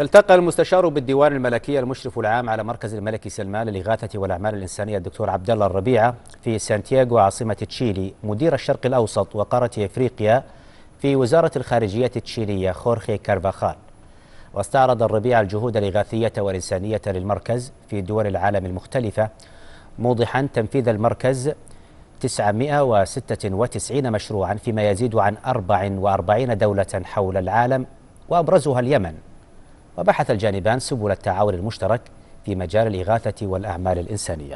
التقى المستشار بالديوان الملكي المشرف العام على مركز الملك سلمان للإغاثة والأعمال الإنسانية الدكتور عبد الله الربيعة في سانتياغو عاصمة تشيلي مدير الشرق الأوسط وقارة إفريقيا في وزارة الخارجية التشيلية خورخي كارفاخال واستعرض الربيع الجهود الإغاثية والإنسانية للمركز في دول العالم المختلفة موضحا تنفيذ المركز 996 مشروعا فيما يزيد عن 44 دولة حول العالم وأبرزها اليمن وبحث الجانبان سبل التعاون المشترك في مجال الإغاثة والأعمال الإنسانية